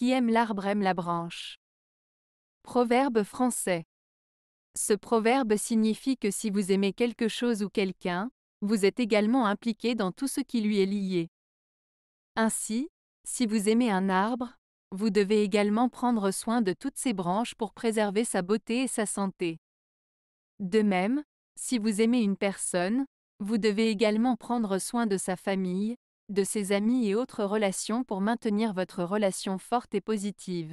qui aime l'arbre aime la branche. Proverbe français. Ce proverbe signifie que si vous aimez quelque chose ou quelqu'un, vous êtes également impliqué dans tout ce qui lui est lié. Ainsi, si vous aimez un arbre, vous devez également prendre soin de toutes ses branches pour préserver sa beauté et sa santé. De même, si vous aimez une personne, vous devez également prendre soin de sa famille, de ses amis et autres relations pour maintenir votre relation forte et positive.